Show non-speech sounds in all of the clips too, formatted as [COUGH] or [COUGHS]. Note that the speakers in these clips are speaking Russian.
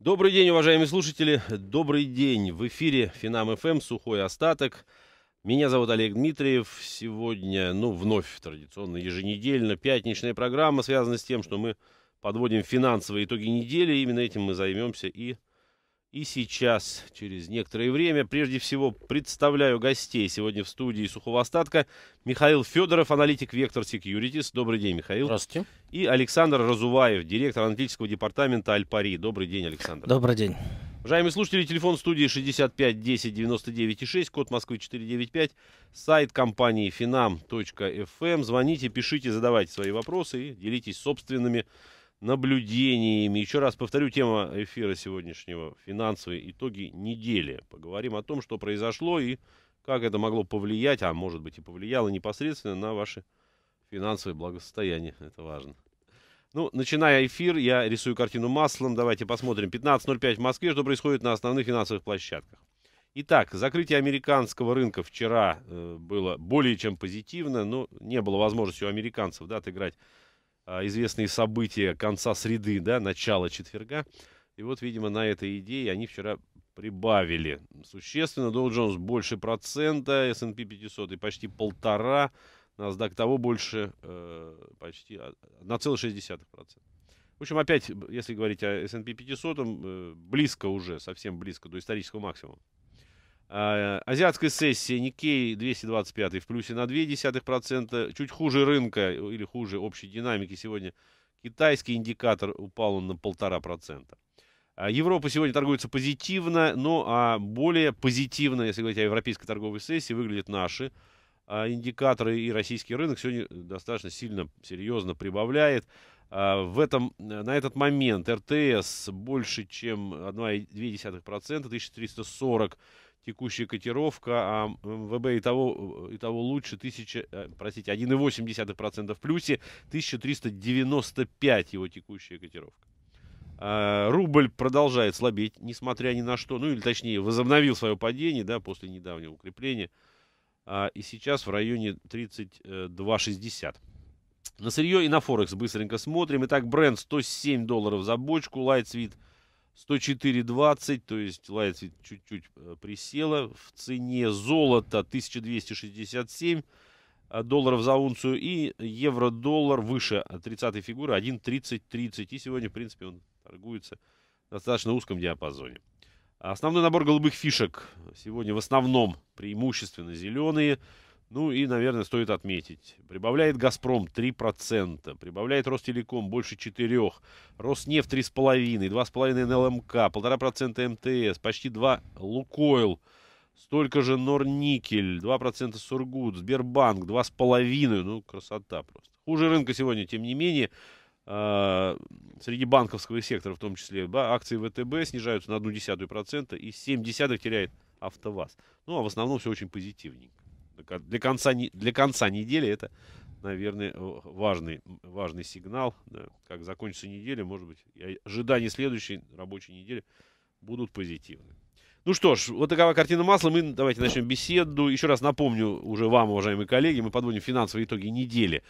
Добрый день, уважаемые слушатели. Добрый день. В эфире Финам ФМ «Сухой остаток». Меня зовут Олег Дмитриев. Сегодня, ну, вновь традиционно еженедельно пятничная программа связана с тем, что мы подводим финансовые итоги недели. Именно этим мы займемся и и сейчас, через некоторое время, прежде всего представляю гостей. Сегодня в студии Суховостатка Михаил Федоров, аналитик Вектор Securities. Добрый день, Михаил. Здравствуйте. И Александр Разуваев, директор аналитического департамента Альпари. Добрый день, Александр. Добрый день. Уважаемые слушатели, телефон студии 65 10 99 6, код Москвы 495, сайт компании finam.fm. Эм». Звоните, пишите, задавайте свои вопросы и делитесь собственными вопросами наблюдениями. Еще раз повторю, тема эфира сегодняшнего – финансовые итоги недели. Поговорим о том, что произошло и как это могло повлиять, а может быть и повлияло непосредственно на ваше финансовое благосостояние. Это важно. Ну, начиная эфир, я рисую картину маслом. Давайте посмотрим. 15.05 в Москве, что происходит на основных финансовых площадках. Итак, закрытие американского рынка вчера э, было более чем позитивно, но ну, не было возможности у американцев да, отыграть а, известные события конца среды, да, начала четверга. И вот, видимо, на этой идее они вчера прибавили существенно. Dow Jones больше процента, S&P 500 и почти полтора, NASDAQ того больше, почти э, почти процента. В общем, опять, если говорить о S&P 500, э, близко уже, совсем близко до исторического максимума. А, азиатской сессии Никей 225 в плюсе на 0,2%. Чуть хуже рынка э, или хуже общей динамики сегодня китайский индикатор упал он на 1,5%. А, Европа сегодня торгуется позитивно, но ну, а более позитивно, если говорить о европейской торговой сессии, выглядят наши а, индикаторы и российский рынок сегодня достаточно сильно, серьезно прибавляет. В этом, э, на этот момент РТС больше, чем 1,2%, 1340 текущая котировка, а МВБ и того, и того лучше, 1000, э, простите, 1,8% в плюсе, 1395 его текущая котировка. А, рубль продолжает слабеть, несмотря ни на что, ну или точнее возобновил свое падение, да, после недавнего укрепления, а, и сейчас в районе 32,60. Э, на сырье и на Форекс быстренько смотрим. Итак, бренд 107 долларов за бочку, Light Sweet 104.20, то есть Lightweight чуть-чуть э, присела в цене. золота 1267 э, долларов за унцию и евро-доллар выше 30 э, фигуры 1.30.30. И сегодня, в принципе, он торгуется в достаточно узком диапазоне. Основной набор голубых фишек сегодня в основном преимущественно зеленые – ну и, наверное, стоит отметить. Прибавляет «Газпром» 3%, прибавляет «Ростелеком» больше 4%, «Роснефть» 3,5%, 2,5% НЛМК, 1,5% МТС, почти 2% «Лукойл», столько же «Норникель», 2% «Сургут», «Сбербанк», 2,5%. Ну, красота просто. Хуже рынка сегодня, тем не менее. А, среди банковского сектора, в том числе, акции ВТБ снижаются на 0,1% и 0,7% теряет АвтоВАЗ. Ну, а в основном все очень позитивненько для конца, для конца недели это, наверное, важный, важный сигнал. Да. Как закончится неделя, может быть, ожидания следующей рабочей недели будут позитивны. Ну что ж, вот такова картина масла. Мы давайте начнем беседу. Еще раз напомню уже вам, уважаемые коллеги, мы подводим финансовые итоги недели.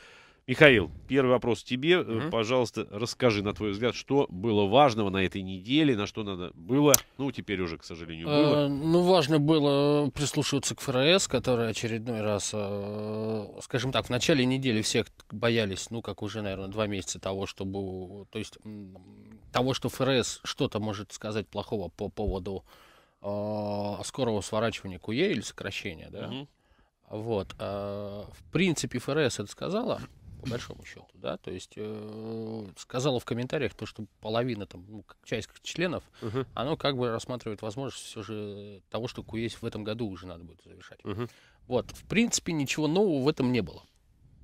Михаил, первый вопрос тебе. Угу. Пожалуйста, расскажи, на твой взгляд, что было важного на этой неделе, на что надо было, ну, теперь уже, к сожалению, э, было. Э, ну, важно было прислушиваться к ФРС, которая очередной раз, э, скажем так, в начале недели всех боялись, ну, как уже, наверное, два месяца того, чтобы, то есть, того, что ФРС что-то может сказать плохого по поводу э, скорого сворачивания КУЕ e или сокращения, да. Угу. Вот. Э, в принципе, ФРС это сказала по большому счету, да, то есть э, сказала в комментариях то, что половина там, ну, часть членов, угу. оно как бы рассматривает возможность все же того, что QS в этом году уже надо будет завершать. Угу. Вот, в принципе, ничего нового в этом не было,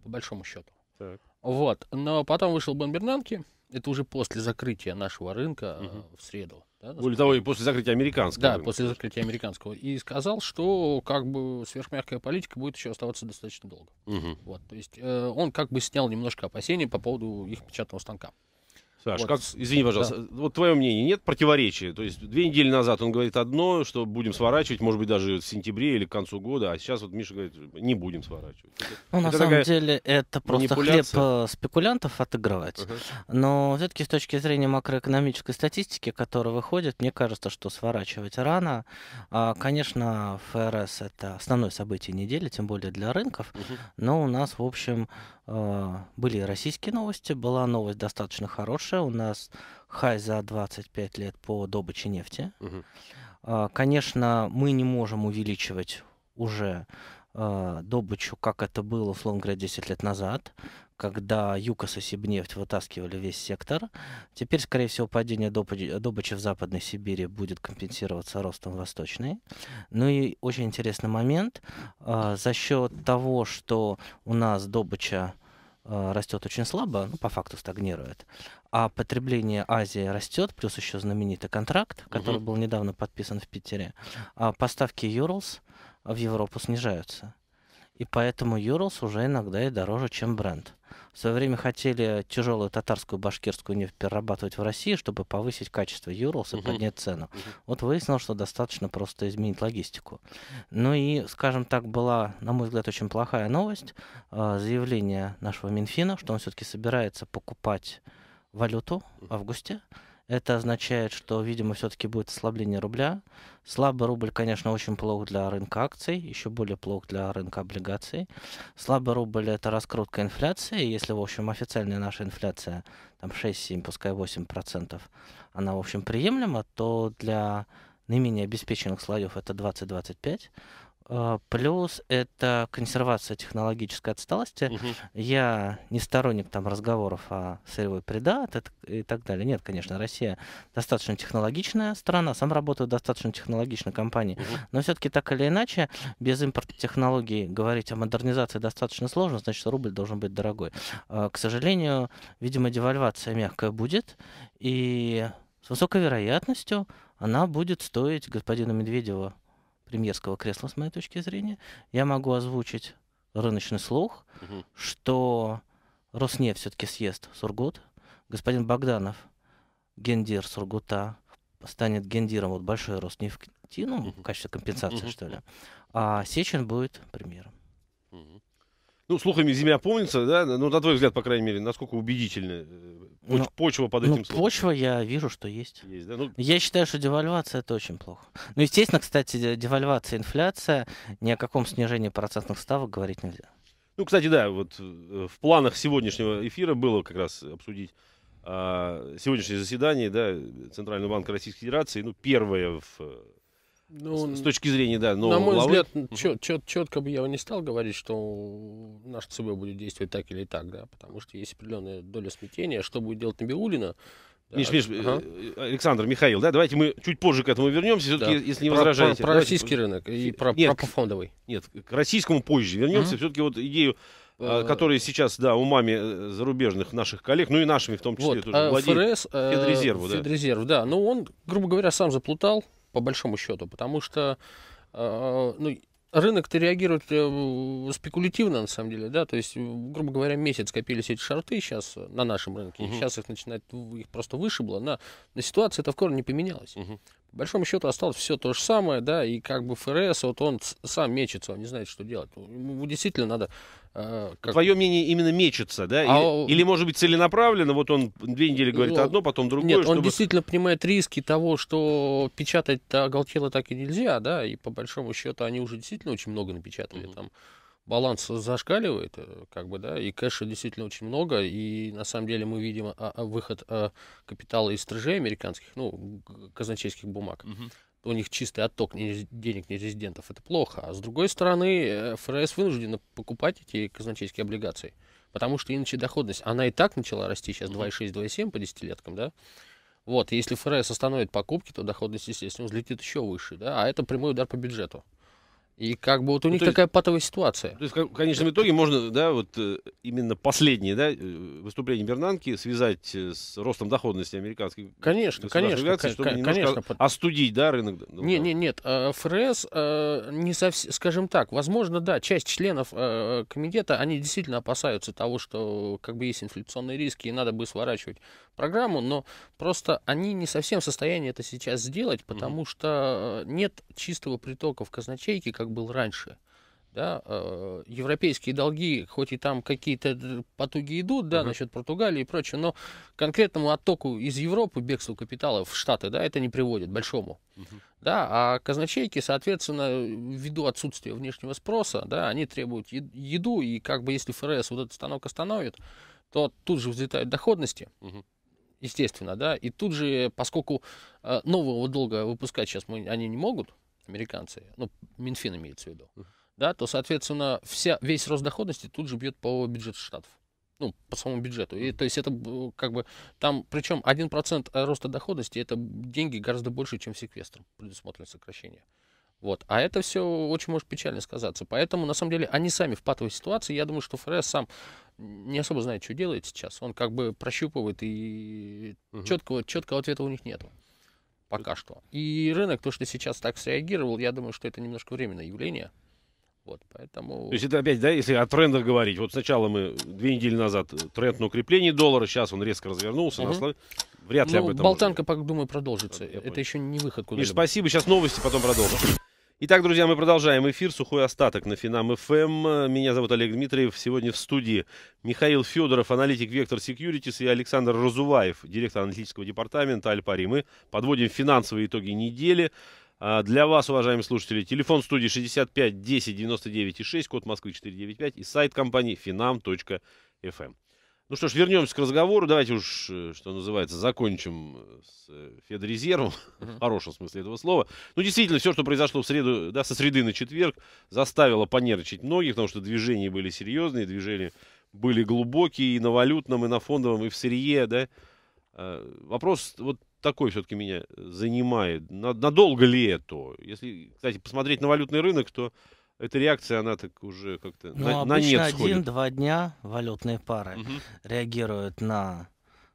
по большому счету. Так. Вот, но потом вышел Бен Бернанки, это уже после закрытия нашего рынка угу. э, в среду, более того, и после закрытия американского. Да, рынка. после закрытия американского. И сказал, что как бы сверхмягкая политика будет еще оставаться достаточно долго. Угу. Вот, то есть э, он как бы снял немножко опасений по поводу их печатного станка. Саш, вот. как, извини, пожалуйста, да. вот твое мнение, нет противоречия? То есть две недели назад он говорит одно, что будем сворачивать, может быть, даже в сентябре или к концу года, а сейчас вот Миша говорит, не будем сворачивать. Ну, это на самом деле, это просто хлеб э, спекулянтов отыгрывать. Uh-huh. Но все-таки с точки зрения макроэкономической статистики, которая выходит, мне кажется, что сворачивать рано. А, конечно, ФРС — это основное событие недели, тем более для рынков, uh-huh. но у нас, в общем, а, были российские новости, была новость достаточно хорошая. У нас хай за 25 лет по добыче нефти. А, конечно, мы не можем увеличивать уже а, добычу, как это было, условно говоря, 10 лет назад когда ЮКОС и Сибнефть вытаскивали весь сектор. Теперь, скорее всего, падение добычи в Западной Сибири будет компенсироваться ростом Восточной. Ну и очень интересный момент. А, за счет того, что у нас добыча а, растет очень слабо, ну, по факту стагнирует. А потребление Азии растет, плюс еще знаменитый контракт, который угу. был недавно подписан в Питере. А поставки Юрлс в Европу снижаются. И поэтому Юрлс уже иногда и дороже, чем бренд. В свое время хотели тяжелую татарскую башкирскую нефть перерабатывать в России, чтобы повысить качество Юрлса и поднять цену. Вот выяснилось, что достаточно просто изменить логистику. Ну и, скажем так, была, на мой взгляд, очень плохая новость. А, заявление нашего Минфина, что он все-таки собирается покупать валюту в августе. Это означает, что, видимо, все-таки будет ослабление рубля. Слабый рубль, конечно, очень плох для рынка акций, еще более плох для рынка облигаций. Слабый рубль – это раскрутка инфляции. Если, в общем, официальная наша инфляция, там 6-7, пускай 8%, она, в общем, приемлема, то для наименее обеспеченных слоев это 20-25%. А, плюс это консервация технологической отсталости. Угу. Я не сторонник там разговоров о сырьевой предат и так далее. Нет, конечно, Россия достаточно технологичная страна, сам работаю в достаточно технологичной компании. Угу. Но все-таки так или иначе, без импорта технологий говорить о модернизации достаточно сложно, значит, рубль должен быть дорогой. А, к сожалению, видимо, девальвация мягкая будет, и с высокой вероятностью она будет стоить господину Медведеву премьерского кресла, с моей точки зрения, я могу озвучить рыночный слух, угу. что Роснефть все-таки съест Сургут, господин Богданов, гендир Сургута, станет гендиром вот большой Роснефтину угу. в качестве компенсации, угу. что ли, а Сечин будет премьером. Угу. Ну, слухами земля помнится, да? Ну, на твой взгляд, по крайней мере, насколько убедительны э, ну, Поч- ну, почва под ну, этим ну, словом. Почва, я вижу, что есть. есть да? ну... Я считаю, что девальвация это очень плохо. Ну, естественно, кстати, девальвация, инфляция, ни о каком снижении процентных ставок говорить нельзя. Ну, кстати, да, вот э, в планах сегодняшнего эфира было как раз обсудить а, сегодняшнее заседание да, Центрального банка Российской Федерации, ну, первое в э, ну, с, с точки зрения, да, но На мой главы. взгляд, чет, чет, четко бы я не стал говорить, что наш ЦБ будет действовать так или так, да, потому что есть определенная доля смятения. Что будет делать Набиулина, да. Миш, Миш, ага. Э, э, Александр, Михаил, да, давайте мы чуть позже к этому вернемся, все-таки, да. если не про, возражаете. Про, про российский рынок и про, нет, про фондовый. Нет, к российскому позже вернемся. mm Все-таки вот идею, э, а, которая сейчас, да, умами зарубежных наших коллег, ну и нашими в том числе вот, тоже, а, владеет ФРС, Федрезерву. Да. Федрезерв, да. Ну, он, грубо говоря, сам заплутал, по большому счету, потому что э, ну, рынок-то реагирует э, спекулятивно, на самом деле, да, то есть, грубо говоря, месяц копились эти шарты сейчас на нашем рынке, угу. сейчас их начинает, их просто вышибло, на, на ситуация это в корне не поменялась. Угу большому счету осталось все то же самое, да, и как бы ФРС, вот он сам мечется, он не знает, что делать. Ну, ему действительно надо... Э, как... Твое мнение именно мечется, да? А или, а... или, может быть, целенаправленно, вот он две недели ну, говорит ну, одно, потом другое. Нет, чтобы... он действительно понимает риски того, что печатать оголтело так и нельзя, да, и по большому счету они уже действительно очень много напечатали угу. там баланс зашкаливает, э, как бы, да, и кэша действительно очень много, и на самом деле мы видим а, а, выход а, капитала из тражей американских, ну, казначейских бумаг. Угу. У них чистый отток денег нерезидентов, это плохо. А с другой стороны, э, ФРС вынуждена покупать эти казначейские облигации, потому что иначе доходность, она и так начала расти сейчас 2,6-2,7 по десятилеткам, да, вот, если ФРС остановит покупки, то доходность, естественно, взлетит еще выше, да, а это прямой удар по бюджету. И как бы вот у ну, них есть, патовая ситуация. То есть, в конечном итоге можно, да, вот э, именно последнее, да, э, выступление Бернанки связать э, с ростом доходности американской. Конечно, конечно, конечно, чтобы конечно. Остудить, да, рынок. Ну, не, не, нет, ФРС не совсем, скажем так, возможно, да, часть членов комитета они действительно опасаются того, что как бы есть инфляционные риски и надо бы сворачивать программу, но просто они не совсем в состоянии это сейчас сделать, потому угу. что э, нет чистого притока в казначейке, как был раньше. Да, э, европейские долги, хоть и там какие-то потуги идут, да, uh-huh. насчет Португалии и прочее, но конкретному оттоку из Европы, бегству капитала в Штаты, да, это не приводит большому. Uh-huh. Да, а казначейки, соответственно, ввиду отсутствия внешнего спроса, да, они требуют еду, и как бы если ФРС вот этот станок остановит, то тут же взлетают доходности. Uh-huh естественно, да. И тут же, поскольку э, нового долга выпускать сейчас мы, они не могут, американцы, ну, Минфин имеется в виду, uh -huh. да, то, соответственно, вся, весь рост доходности тут же бьет по бюджету штатов. Ну, по самому бюджету. И, то есть это э, как бы там, причем 1% э, роста доходности, это деньги гораздо больше, чем секвестром предусмотрено сокращение. Вот. А это все очень может печально сказаться. Поэтому, на самом деле, они сами в патовой ситуации. Я думаю, что ФРС сам не особо знает, что делает сейчас. Он как бы прощупывает, и угу. четкого, четкого ответа у них нету пока что. И рынок, то, что сейчас так среагировал, я думаю, что это немножко временное явление. Вот, поэтому... То есть это опять, да, если о трендах говорить. Вот сначала мы две недели назад э, тренд на укрепление доллара, сейчас он резко развернулся. Угу. Наслав... Вряд ли об ну, этом... Болтанка, можно... думаю, продолжится. Я это понял. еще не выход куда-либо. спасибо, сейчас новости, потом продолжим. Итак, друзья, мы продолжаем эфир «Сухой остаток» на Финам ФМ. Эм. Меня зовут Олег Дмитриев. Сегодня в студии Михаил Федоров, аналитик Вектор Securities, и Александр Разуваев, директор аналитического департамента Альпари. Мы подводим финансовые итоги недели. А, для вас, уважаемые слушатели, телефон студии 65 10 99 6, код Москвы 495 и сайт компании finam.fm. Ну что ж, вернемся к разговору. Давайте уж, э, что называется, закончим э, с э, Федрезервом, mm-hmm. в хорошем смысле этого слова. Ну, действительно, все, что произошло в среду, да, со среды на четверг, заставило понервничать многих, потому что движения были серьезные, движения были глубокие и на валютном, и на фондовом, и в сырье, да. Вопрос вот такой все-таки меня занимает. Надолго ли это? Если, кстати, посмотреть на валютный рынок, то эта реакция, она так уже как-то ну, на, а на нет сходит. один-два дня валютные пары угу. реагируют на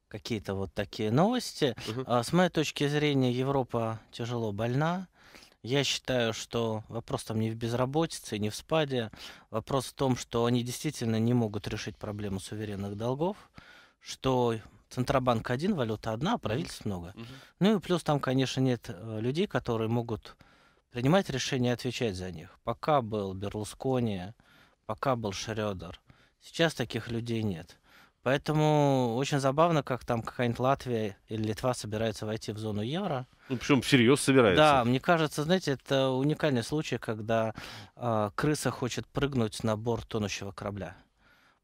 какие-то вот такие новости. Угу. А, с моей точки зрения, Европа тяжело больна. Я считаю, что вопрос там не в безработице, не в спаде. Вопрос в том, что они действительно не могут решить проблему суверенных долгов, что Центробанк один, валюта одна, а правительств mm много. mm Ну и плюс там, конечно, нет э, людей, которые могут принимать решения и отвечать за них. Пока был Берлускони, пока был Шредер. Сейчас таких людей нет. Поэтому очень забавно, как там какая-нибудь Латвия или Литва собирается войти в зону евро. Ну, причем всерьез собирается. Да, мне кажется, знаете, это уникальный случай, когда э, крыса хочет прыгнуть на борт тонущего корабля.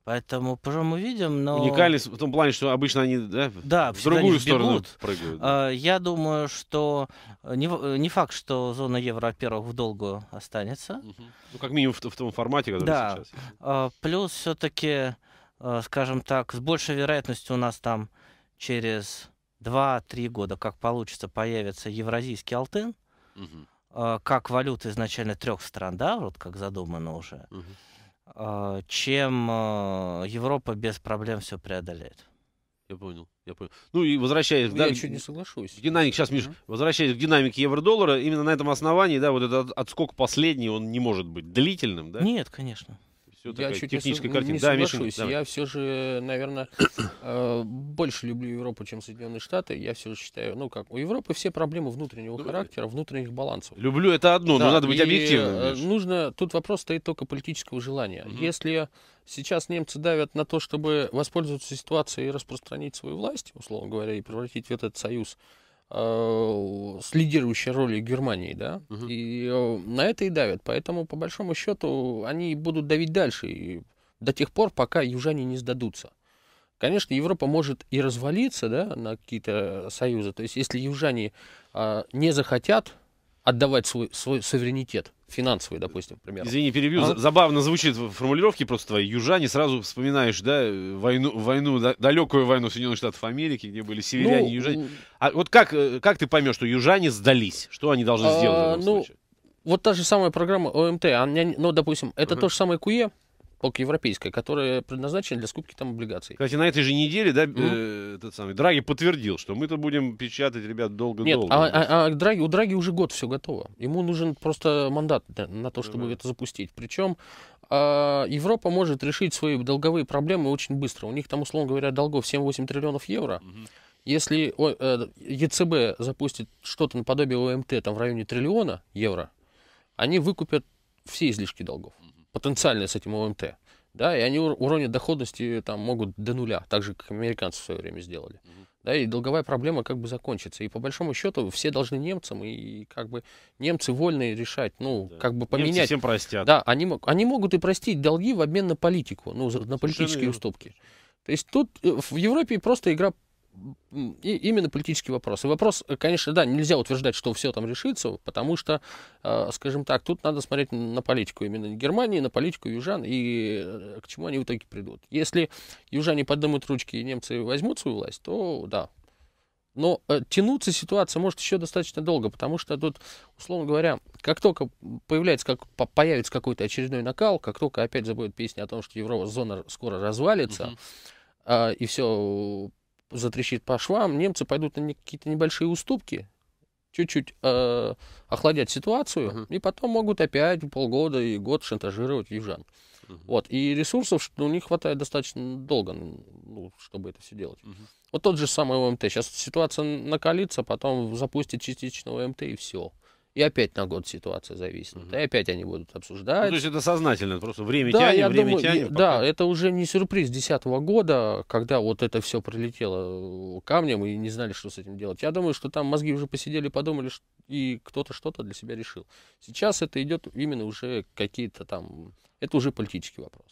Поэтому пожалуй, мы видим, но... уникальность в том плане, что обычно они да, да, в другую сторону прыгают. Да. А, я думаю, что э, не, э, не факт, что зона евро, во-первых, в долгую останется. Угу. Ну, как минимум в, в том формате, который да. сейчас. А, плюс все-таки, э, скажем так, с большей вероятностью у нас там через 2-3 года, как получится, появится евразийский алтын, угу. как валюта изначально трех стран, да, вот как задумано уже. Угу. А, чем а, Европа без проблем все преодолеет. Я понял, я понял. Ну и возвращаясь... Ну, да, еще не соглашусь. Динамик, сейчас, Миш, uh-huh. возвращаясь к динамике евро-доллара, именно на этом основании, да, вот этот отскок последний, он не может быть длительным, да? Нет, конечно все я чуть техническая не картина. Не соглашусь. Да, я все же, наверное, [CLEARS THROAT] э, больше люблю Европу, чем Соединенные Штаты. Я все же считаю, ну как, у Европы все проблемы внутреннего ну, характера, внутренних балансов. Люблю это одно, да, но надо быть объективным. Э, нужно, тут вопрос стоит только политического желания. Угу. Если сейчас немцы давят на то, чтобы воспользоваться ситуацией и распространить свою власть, условно говоря, и превратить в этот союз Э, с лидирующей ролью Германии, да, угу. и э, на это и давят. Поэтому, по большому счету, они будут давить дальше до тех пор, пока южане не сдадутся. Конечно, Европа может и развалиться да, на какие-то э, союзы. То есть, если южане а, не захотят отдавать свой, свой суверенитет финансовый, допустим, пример. Извини, перебью. А? Забавно звучит формулировки просто твои. Южане сразу вспоминаешь, да, войну, войну да, далекую войну Соединенных Штатов Америки, где были северяне, ну, южане. А вот как, э, как ты поймешь, что южане сдались? Что они должны а, сделать а, в этом ну, случае? Вот та же самая программа ОМТ, она, ну, допустим, это uh-huh. то же самое КУЕ, полка европейская, которая предназначена для скупки там облигаций. Кстати, на этой же неделе, да, mm-hmm. э, этот самый Драги подтвердил, что мы-то будем печатать, ребят, долго-долго. Нет, а, а, а Драги, у Драги уже год все готово. Ему нужен просто мандат на, на то, ну чтобы mm-hmm. это запустить. Причем э, а, Европа может решить свои долговые проблемы очень быстро. У них там, условно говоря, долгов 7-8 триллионов евро. Mm-hmm. Если о, э, ЕЦБ запустит что-то наподобие ОМТ там в районе триллиона евро, они выкупят все излишки долгов потенциальные с этим ОМТ, да, и они уровни доходности э, там могут до нуля, так же, как американцы в свое время сделали. Mm-hmm. Да, и долговая проблема как бы закончится. И по большому счету все должны немцам, и как бы немцы вольны решать, ну, да. как бы поменять. Немцы всем простят. Да, они, они могут и простить долги в обмен на политику, ну, на Совершенно политические верно. уступки. То есть тут э, в Европе просто игра и именно политический вопрос. И вопрос, э, конечно, да, нельзя утверждать, что все там решится, потому что, э, скажем так, тут надо смотреть на политику именно Германии, на политику южан и э, к чему они в итоге придут. Если южане поднимут ручки и немцы возьмут свою власть, то да. Но тянуться ситуация может еще достаточно долго, потому что тут, условно говоря, как только появляется, как, появится какой-то очередной накал, как только опять забудет песня о том, что еврозона скоро развалится, uh-huh и все затрещит по швам, немцы пойдут на какие-то небольшие уступки, чуть-чуть э, охладят ситуацию, uh-huh. и потом могут опять полгода и год шантажировать южан. Uh-huh. Вот. И ресурсов ну, у них хватает достаточно долго, ну, чтобы это все делать. Uh-huh. Вот тот же самый ОМТ. Сейчас ситуация накалится, потом запустит частичного ОМТ и все и опять на год ситуация зависит, Угу. И опять они будут обсуждать. Ну, то есть это сознательно, просто время да, тянем, время думаю, тянем. Я, пока... Да, это уже не сюрприз 2010 года, когда вот это все прилетело э, камнем и не знали, что с этим делать. Я думаю, что там мозги уже посидели, подумали, и кто-то что-то для себя решил. Сейчас это идет именно уже какие-то там... Это уже политический вопрос.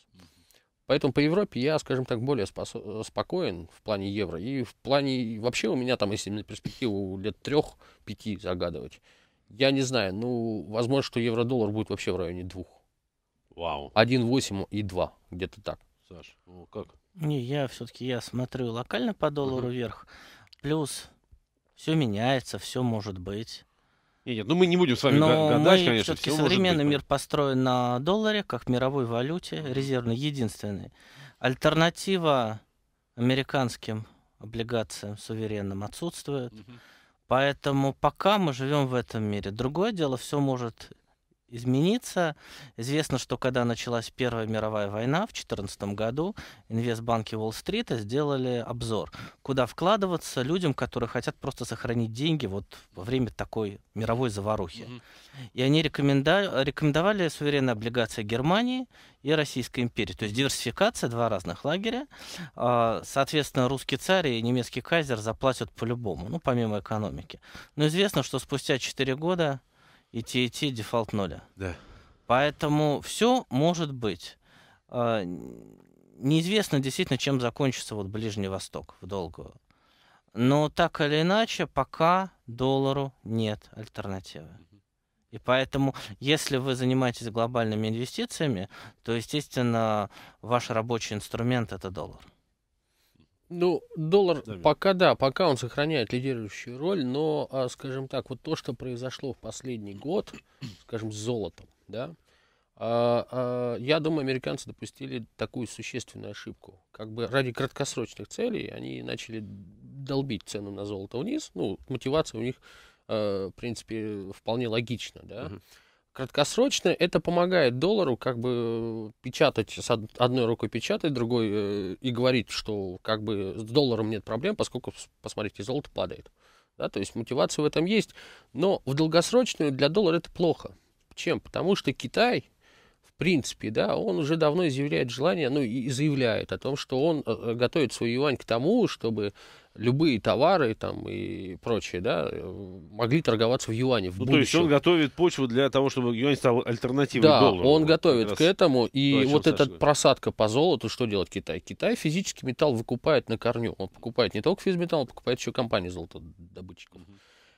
Поэтому по Европе я, скажем так, более спосо- спокоен в плане евро. И в плане... Вообще у меня там, если на перспективу лет трех-пяти загадывать, я не знаю, ну, возможно, что евро-доллар будет вообще в районе двух. Вау. 1,8 и 2, где-то так. Саш, ну как? Не, я все-таки я смотрю локально по доллару uh-huh. вверх. Плюс все меняется, все может быть. Нет, нет, ну мы не будем с вами Но гадать, мы, конечно. Все современный быть, мир построен на долларе, как мировой валюте, резервной, единственной. Альтернатива американским облигациям суверенным отсутствует. Uh-huh. Поэтому пока мы живем в этом мире. Другое дело, все может измениться. Известно, что когда началась Первая мировая война в 2014 году, инвестбанки Уолл-стрита сделали обзор, куда вкладываться людям, которые хотят просто сохранить деньги вот во время такой мировой заварухи. И они рекомендовали суверенные облигации Германии и Российской империи. То есть диверсификация, два разных лагеря. А, соответственно, русский царь и немецкий кайзер заплатят по-любому, ну, помимо экономики. Но известно, что спустя 4 года и TAT дефолт нуля. Да. Поэтому все может быть. А, неизвестно действительно, чем закончится вот Ближний Восток в долгую. Но так или иначе, пока доллару нет альтернативы. И поэтому, если вы занимаетесь глобальными инвестициями, то, естественно, ваш рабочий инструмент – это доллар. Ну, доллар Давид. пока да, пока он сохраняет лидирующую роль, но, а, скажем так, вот то, что произошло в последний год, скажем, с золотом, да, а, а, я думаю, американцы допустили такую существенную ошибку. Как бы ради краткосрочных целей они начали долбить цену на золото вниз. Ну, мотивация у них, в принципе, вполне логична, да. uh краткосрочно это помогает доллару как бы э, печатать, с одной рукой печатать, другой э, и говорить, что как бы с долларом нет проблем, поскольку, посмотрите, золото падает. Да, то есть мотивация в этом есть, но в долгосрочную для доллара это плохо. Чем? Потому что Китай, в принципе, да, он уже давно изъявляет желание, ну и заявляет о том, что он э, готовит свой юань к тому, чтобы любые товары там и прочее, да, э, могли торговаться в юане в ну, будущем. То есть он готовит почву для того, чтобы юань стал альтернативой да, доллару. он вот готовит к этому, и то, вот эта просадка по золоту, что делает Китай? Китай физический металл выкупает на корню. Он покупает не только физметалл, он покупает еще компании золотодобытчиков. Угу.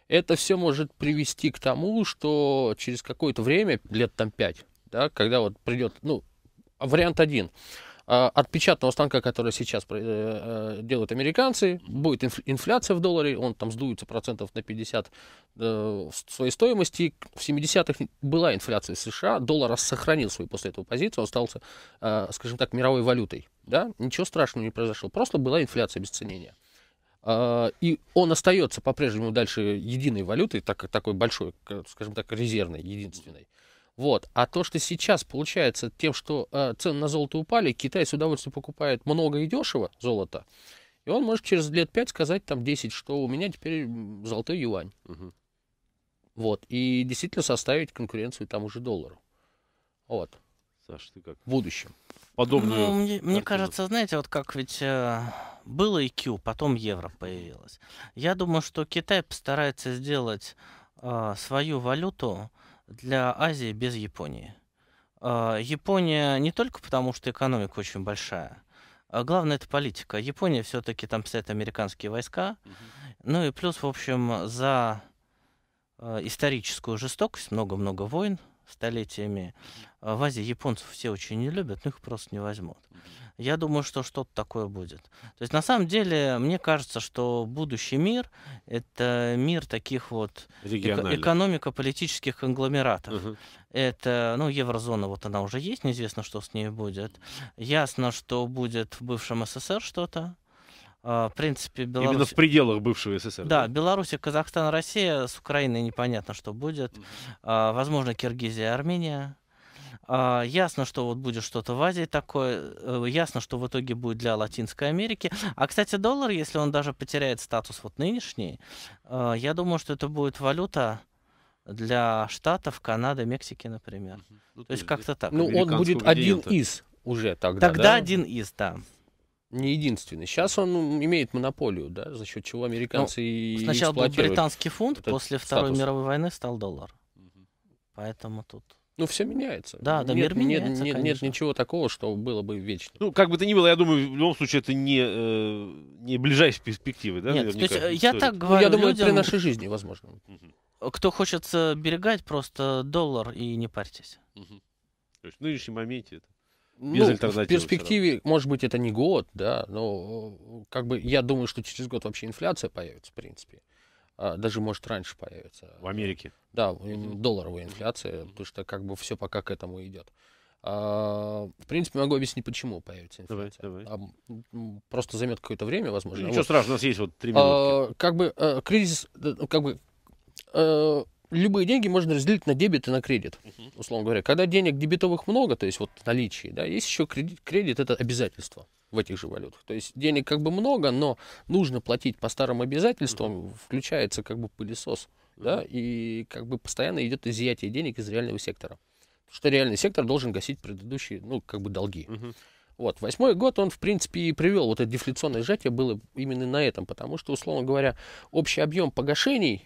Это все может привести к тому, что через какое-то время, лет там пять, да, когда вот придет, ну, вариант один – а, от печатного станка, который сейчас э, э, делают американцы, будет инфляция в долларе, он там сдуется процентов на 50 э, своей стоимости. В 70-х была инфляция в США, доллар сохранил свою после этого позицию, он остался, а, скажем так, мировой валютой. Да? Ничего страшного не произошло, просто была инфляция обесценения. А, и он остается по-прежнему дальше единой валютой, так, такой большой, скажем так, резервной, единственной. Вот. А то, что сейчас получается тем, что э, цены на золото упали, Китай с удовольствием покупает много и дешево золота, и он может через лет 5 сказать, там 10, что у меня теперь золотой юань. Угу. Вот. И действительно составить конкуренцию тому же доллару. Вот. Саш, ты как? В будущем. Подобную. Ну, мне, мне кажется, знаете, вот как ведь э, было IQ, потом евро появилось. Я думаю, что Китай постарается сделать э, свою валюту для Азии без Японии. А, Япония не только потому, что экономика очень большая, а главное это политика. Япония все-таки там стоят американские войска. Ну и плюс, в общем, за э, историческую жестокость, много-много войн столетиями, а в Азии японцев все очень не любят, но ну их просто не возьмут. Угу я думаю, что что-то такое будет. То есть на самом деле мне кажется, что будущий мир это мир таких вот экономико-политических конгломератов. Угу. Это, ну, еврозона, вот она уже есть, неизвестно, что с ней будет. Ясно, что будет в бывшем СССР что-то. А, в принципе, Беларусь... Именно в пределах бывшего СССР. Да, да? Беларусь, Казахстан, Россия, с Украиной непонятно, что будет. А, возможно, Киргизия, Армения а, ясно, что вот будет что-то в Азии такое, э, ясно, что в итоге будет для Латинской Америки. А, кстати, доллар, если он даже потеряет статус вот нынешний, э, я думаю, что это будет валюта, для Штатов, Канады, Мексики, например. Ну, то есть как-то так. Ну, он будет один из уже тогда. Тогда да? один из, да. Не единственный. Сейчас он имеет монополию, да, за счет чего американцы ну, и Сначала был британский фунт, после статус. Второй мировой войны стал доллар. Угу. Поэтому тут ну, все меняется. Да, да, нет, мир меняется, нет, конечно. нет ничего такого, что было бы вечно. Ну, как бы то ни было, я думаю, в любом случае, это не, э, не ближайшие перспективы, да? Нет, то есть, э, я так ну, говорю. Ну, я думаю, людям... при нашей жизни, возможно. Угу. Кто хочет э, берегать просто доллар и не парьтесь. Угу. То есть в нынешнем моменте это. Ну, без ну, в перспективе, может быть, это не год, да, но как бы я думаю, что через год вообще инфляция появится, в принципе. А, даже может раньше появится. В Америке? Да, долларовая инфляция, потому что как бы все пока к этому идет. А, в принципе, могу объяснить, почему появится инфляция. Давай, давай. Просто займет какое-то время, возможно. Ничего вот. страшного, у нас есть вот три а, минуты. Как бы э, кризис, э, ну, как бы э, любые деньги можно разделить на дебет и на кредит, условно говоря. Когда денег дебетовых много, то есть вот в да, есть еще кредит, кредит это обязательство в этих же валютах. То есть денег как бы много, но нужно платить по старым обязательствам, включается как бы пылесос, да, и как бы постоянно идет изъятие денег из реального сектора. Потому что реальный сектор должен гасить предыдущие, ну, как бы долги. Вот, восьмой год он, в принципе, и привел, вот это дефляционное сжатие было именно на этом, потому что, условно говоря, общий объем погашений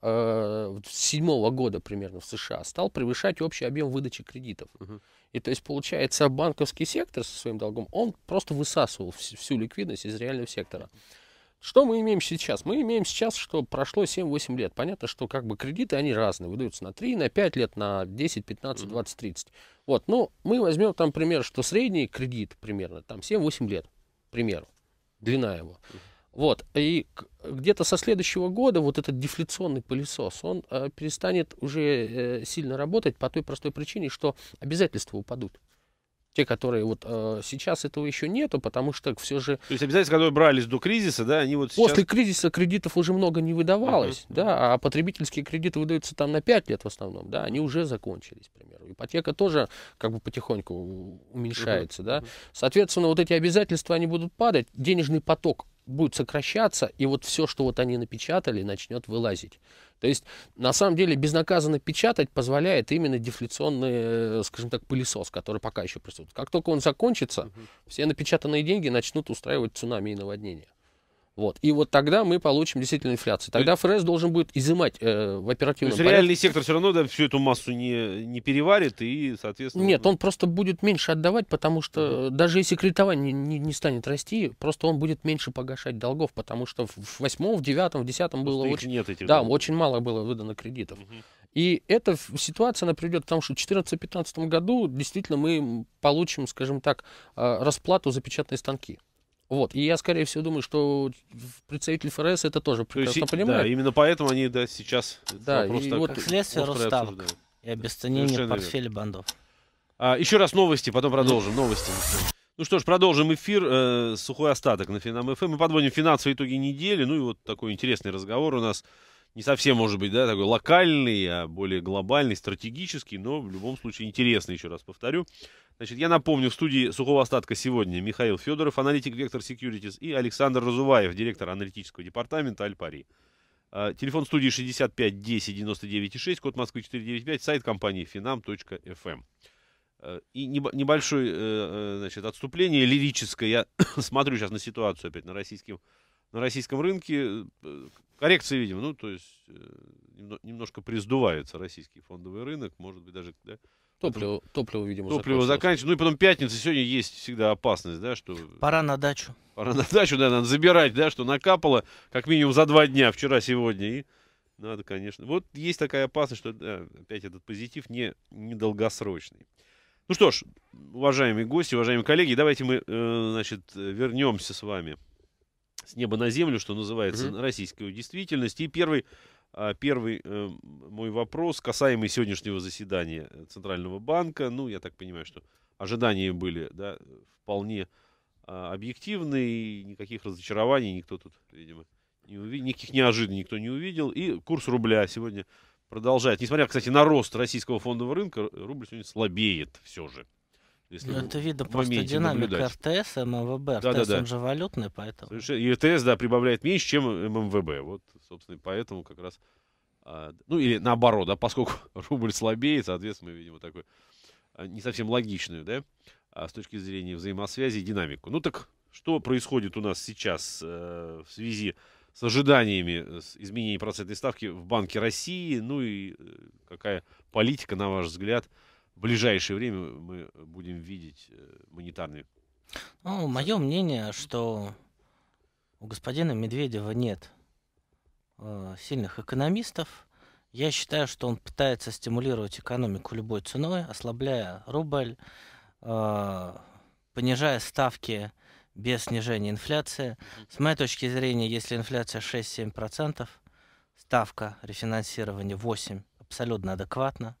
э, седьмого года примерно в США стал превышать общий объем выдачи кредитов. Uh-huh. И то есть, получается, банковский сектор со своим долгом, он просто высасывал всю ликвидность из реального сектора. Что мы имеем сейчас? Мы имеем сейчас, что прошло 7-8 лет. Понятно, что как бы кредиты, они разные. Выдаются на 3, на 5 лет, на 10, 15, 20, 30. Вот, ну, мы возьмем там пример, что средний кредит примерно, там 7-8 лет, примеру, длина его. Uh-huh. Вот. И где-то со следующего года вот этот дефляционный пылесос, он э, перестанет уже э, сильно работать по той простой причине, что обязательства упадут. Те, которые вот э, сейчас этого еще нету, потому что все же... То есть обязательства, которые брались до кризиса, да, они вот сейчас... После кризиса кредитов уже много не выдавалось, uh-huh. да, а потребительские кредиты выдаются там на 5 лет в основном, да, они уже закончились, к примеру. Ипотека тоже как бы потихоньку уменьшается, uh-huh. да. Соответственно, вот эти обязательства, они будут падать, денежный поток будет сокращаться, и вот все, что вот они напечатали, начнет вылазить. То есть, на самом деле, безнаказанно печатать позволяет именно дефляционный, э, скажем так, пылесос, который пока еще присутствует. Как только он закончится, угу. все напечатанные деньги начнут устраивать цунами и наводнения. Вот. И вот тогда мы получим действительно инфляцию. Тогда ФРС должен будет изымать э, в оперативном То есть порядке. реальный сектор все равно да, всю эту массу не, не переварит и, соответственно... Нет, ну он просто будет меньше отдавать, потому что угу. даже если кредитование не, не станет расти, просто он будет меньше погашать долгов, потому что в восьмом, в девятом, в десятом было очень... Нет этих да, долгов. очень мало было выдано кредитов. Угу. И эта ситуация, она приведет к тому, что в 2014-2015 году действительно мы получим, скажем так, э, расплату за печатные станки. Вот. И я, скорее всего, думаю, что представитель ФРС это тоже прекрасно То понимает. Да, именно поэтому они да, сейчас да, Просто вот следствие Ростав и обесценение Совершенно портфеля бандов. А, еще раз новости, потом продолжим. Новости. Ну что ж, продолжим эфир. Э, сухой остаток на Финам ФМ. Эм. Мы подводим финансовые итоги недели. Ну и вот такой интересный разговор у нас не совсем, может быть, да, такой локальный, а более глобальный, стратегический, но в любом случае интересный, еще раз повторю. Значит, я напомню, в студии сухого остатка сегодня Михаил Федоров, аналитик Вектор Securities, и Александр Разуваев, директор аналитического департамента Альпари. А, телефон студии 65 10 99 6, код Москвы 495, сайт компании finam.fm. Эм. А, и небольшое э, э, значит, отступление лирическое. Я [COUGHS] смотрю сейчас на ситуацию опять на российском, на российском рынке. Э, коррекции, видимо, ну, то есть э, немножко приздувается российский фондовый рынок, может быть, даже... Да? Топливо, потом, топливо, видимо, Топливо заканчивается. Ну и потом пятница, сегодня есть всегда опасность, да, что... Пора на дачу. Пора на дачу, да, надо забирать, да, что накапало как минимум за два дня, вчера, сегодня, и надо, конечно. Вот есть такая опасность, что да, опять этот позитив не, не долгосрочный. Ну что ж, уважаемые гости, уважаемые коллеги, давайте мы, э, значит, вернемся с вами с неба на землю, что называется, угу. российскую действительность. И первый, а, первый э, мой вопрос, касаемый сегодняшнего заседания э, Центрального банка. Ну, я так понимаю, что ожидания были да, вполне а, объективные, и никаких разочарований никто тут, видимо, не увидел, никаких неожиданностей никто не увидел. И курс рубля сегодня продолжает. Несмотря, кстати, на рост российского фондового рынка, рубль сегодня слабеет все же. Если ну, это видно просто динамика наблюдать. РТС, ММВБ. РТС, да, да, да. он же валютный, поэтому... Совершенно. И РТС, да, прибавляет меньше, чем ММВБ. Вот, собственно, поэтому как раз... А, ну, или наоборот, да, поскольку [LAUGHS] рубль слабее, соответственно, мы видим вот такой а, не совсем логичную, да, а с точки зрения взаимосвязи и динамику. Ну так что происходит у нас сейчас э, в связи с ожиданиями э, изменений процентной ставки в Банке России, ну и э, какая политика, на ваш взгляд, в ближайшее время мы будем видеть э, монетарный. Ну, мое мнение, что у господина Медведева нет э, сильных экономистов. Я считаю, что он пытается стимулировать экономику любой ценой, ослабляя рубль, э, понижая ставки без снижения инфляции. С моей точки зрения, если инфляция 6-7%, ставка рефинансирования 8% абсолютно адекватна.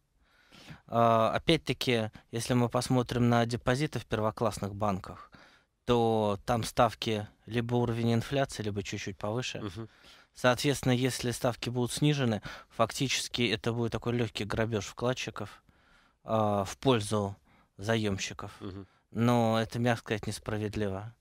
А, опять-таки, если мы посмотрим на депозиты в первоклассных банках, то там ставки либо уровень инфляции, либо чуть-чуть повыше. Угу. Соответственно, если ставки будут снижены, фактически это будет такой легкий грабеж вкладчиков э, в пользу заемщиков. Угу. Но это, мягко сказать, несправедливо.